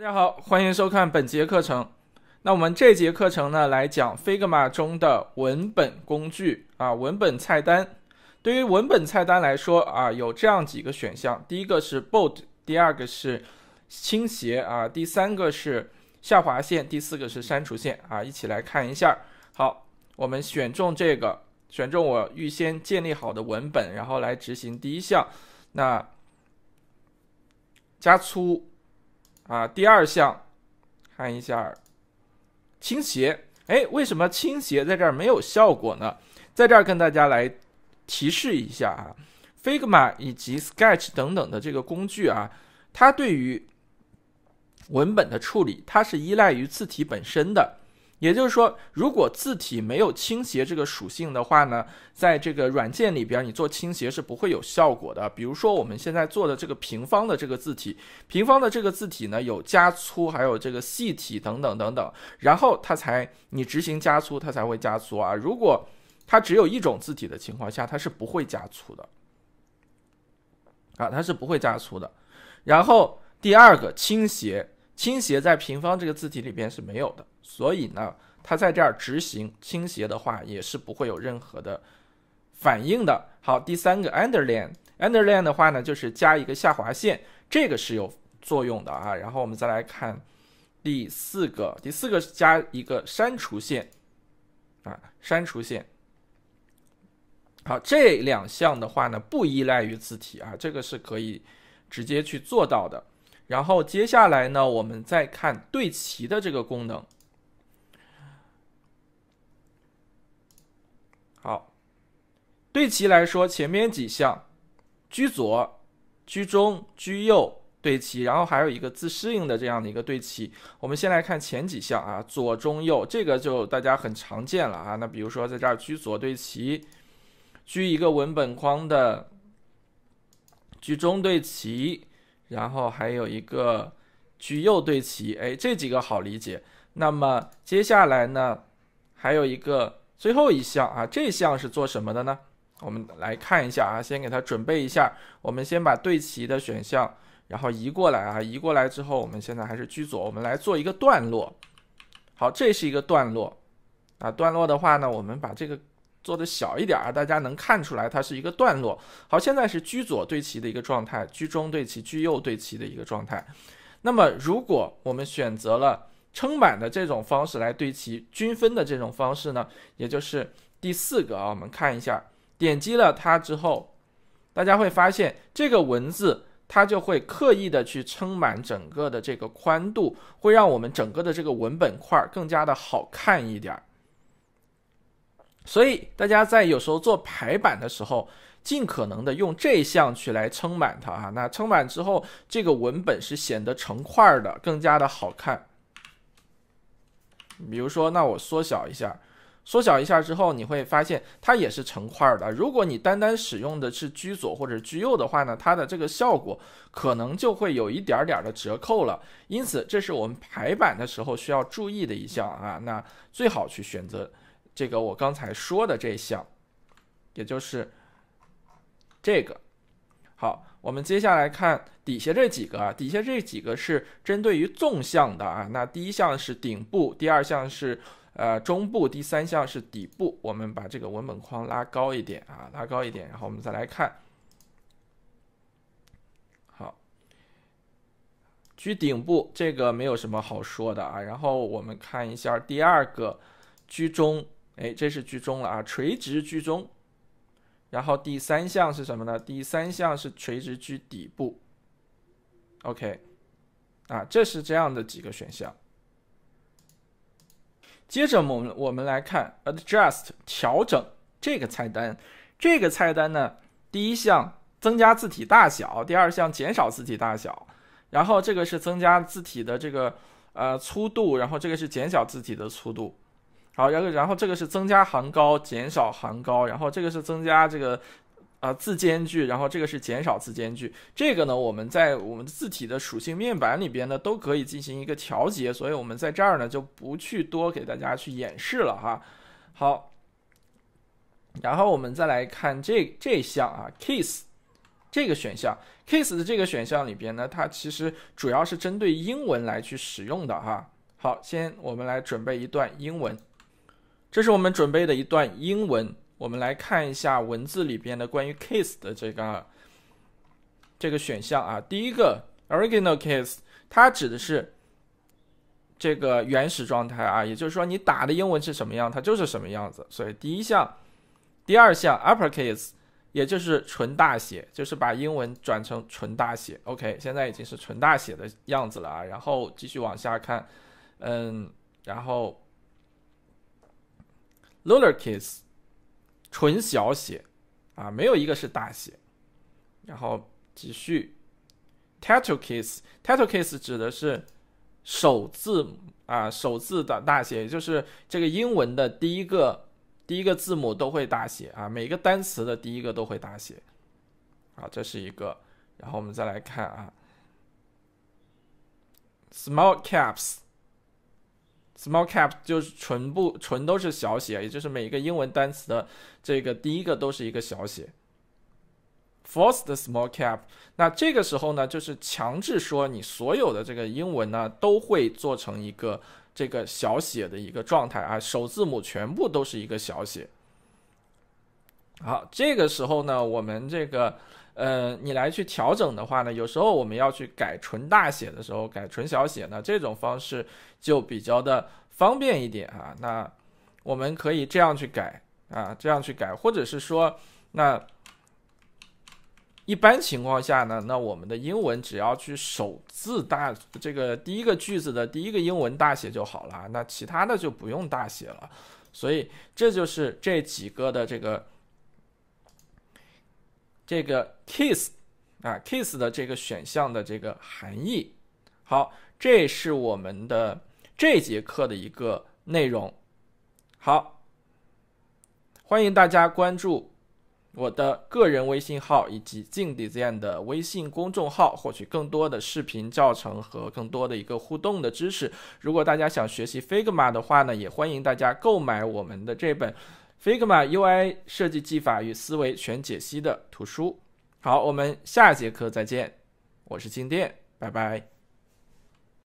大家好，欢迎收看本节课程。那我们这节课程呢，来讲 Figma 中的文本工具啊，文本菜单。对于文本菜单来说啊，有这样几个选项：第一个是 bold，第二个是倾斜啊，第三个是下划线，第四个是删除线啊。一起来看一下。好，我们选中这个，选中我预先建立好的文本，然后来执行第一项，那加粗。啊，第二项看一下倾斜，哎，为什么倾斜在这儿没有效果呢？在这儿跟大家来提示一下啊，Figma 以及 Sketch 等等的这个工具啊，它对于文本的处理，它是依赖于字体本身的。也就是说，如果字体没有倾斜这个属性的话呢，在这个软件里边，你做倾斜是不会有效果的。比如说，我们现在做的这个平方的这个字体，平方的这个字体呢，有加粗，还有这个细体等等等等。然后它才你执行加粗，它才会加粗啊。如果它只有一种字体的情况下，它是不会加粗的啊，它是不会加粗的。然后第二个倾斜。倾斜在平方这个字体里边是没有的，所以呢，它在这儿执行倾斜的话，也是不会有任何的反应的。好，第三个 underline underline 的话呢，就是加一个下划线，这个是有作用的啊。然后我们再来看第四个，第四个是加一个删除线啊，删除线。好，这两项的话呢，不依赖于字体啊，这个是可以直接去做到的。然后接下来呢，我们再看对齐的这个功能。好，对齐来说，前面几项居左、居中、居右对齐，然后还有一个自适应的这样的一个对齐。我们先来看前几项啊，左、中、右，这个就大家很常见了啊。那比如说，在这儿居左对齐，居一个文本框的居中对齐。然后还有一个居右对齐，哎，这几个好理解。那么接下来呢，还有一个最后一项啊，这项是做什么的呢？我们来看一下啊，先给它准备一下，我们先把对齐的选项，然后移过来啊，移过来之后，我们现在还是居左，我们来做一个段落。好，这是一个段落啊，段落的话呢，我们把这个。做的小一点儿啊，大家能看出来它是一个段落。好，现在是居左对齐的一个状态，居中对齐，居右对齐的一个状态。那么，如果我们选择了撑满的这种方式来对齐，均分的这种方式呢，也就是第四个啊，我们看一下，点击了它之后，大家会发现这个文字它就会刻意的去撑满整个的这个宽度，会让我们整个的这个文本块更加的好看一点儿。所以大家在有时候做排版的时候，尽可能的用这项去来撑满它啊。那撑满之后，这个文本是显得成块的，更加的好看。比如说，那我缩小一下，缩小一下之后，你会发现它也是成块的。如果你单单使用的是居左或者居右的话呢，它的这个效果可能就会有一点点的折扣了。因此，这是我们排版的时候需要注意的一项啊。那最好去选择。这个我刚才说的这项，也就是这个。好，我们接下来看底下这几个，啊，底下这几个是针对于纵向的啊。那第一项是顶部，第二项是呃中部，第三项是底部。我们把这个文本框拉高一点啊，拉高一点，然后我们再来看。好，居顶部这个没有什么好说的啊。然后我们看一下第二个居中。哎，这是居中了啊，垂直居中。然后第三项是什么呢？第三项是垂直居底部。OK，啊，这是这样的几个选项。接着我们我们来看 Adjust 调整这个菜单，这个菜单呢，第一项增加字体大小，第二项减少字体大小，然后这个是增加字体的这个呃粗度，然后这个是减小字体的粗度。好，然后然后这个是增加行高，减少行高，然后这个是增加这个啊字间距，然后这个是减少字间距。这个呢，我们在我们字体的属性面板里边呢，都可以进行一个调节，所以我们在这儿呢就不去多给大家去演示了哈。好，然后我们再来看这这项啊，case 这个选项，case 的这个选项里边呢，它其实主要是针对英文来去使用的哈。好，先我们来准备一段英文。这是我们准备的一段英文，我们来看一下文字里边的关于 case 的这个这个选项啊。第一个 original case，它指的是这个原始状态啊，也就是说你打的英文是什么样，它就是什么样子。所以第一项，第二项 upper case，也就是纯大写，就是把英文转成纯大写。OK，现在已经是纯大写的样子了啊。然后继续往下看，嗯，然后。Lowercase，纯小写，啊，没有一个是大写。然后继续，Titlecase，Titlecase 指的是首字母啊首字的大写，也就是这个英文的第一个第一个字母都会大写啊，每个单词的第一个都会大写。好，这是一个。然后我们再来看啊，Small Caps。Small cap 就是全部全都是小写，也就是每一个英文单词的这个第一个都是一个小写。f o r c e t small cap，那这个时候呢，就是强制说你所有的这个英文呢都会做成一个这个小写的一个状态啊，首字母全部都是一个小写。好，这个时候呢，我们这个。呃，你来去调整的话呢，有时候我们要去改纯大写的时候，改纯小写呢，这种方式就比较的方便一点啊。那我们可以这样去改啊，这样去改，或者是说，那一般情况下呢，那我们的英文只要去首字大，这个第一个句子的第一个英文大写就好了，那其他的就不用大写了。所以这就是这几个的这个。这个 kiss 啊，kiss 的这个选项的这个含义。好，这是我们的这节课的一个内容。好，欢迎大家关注我的个人微信号以及静 design 的微信公众号，获取更多的视频教程和更多的一个互动的知识。如果大家想学习 Figma 的话呢，也欢迎大家购买我们的这本。Figma UI 设计技法与思维全解析的图书。好，我们下节课再见。我是静电，拜拜。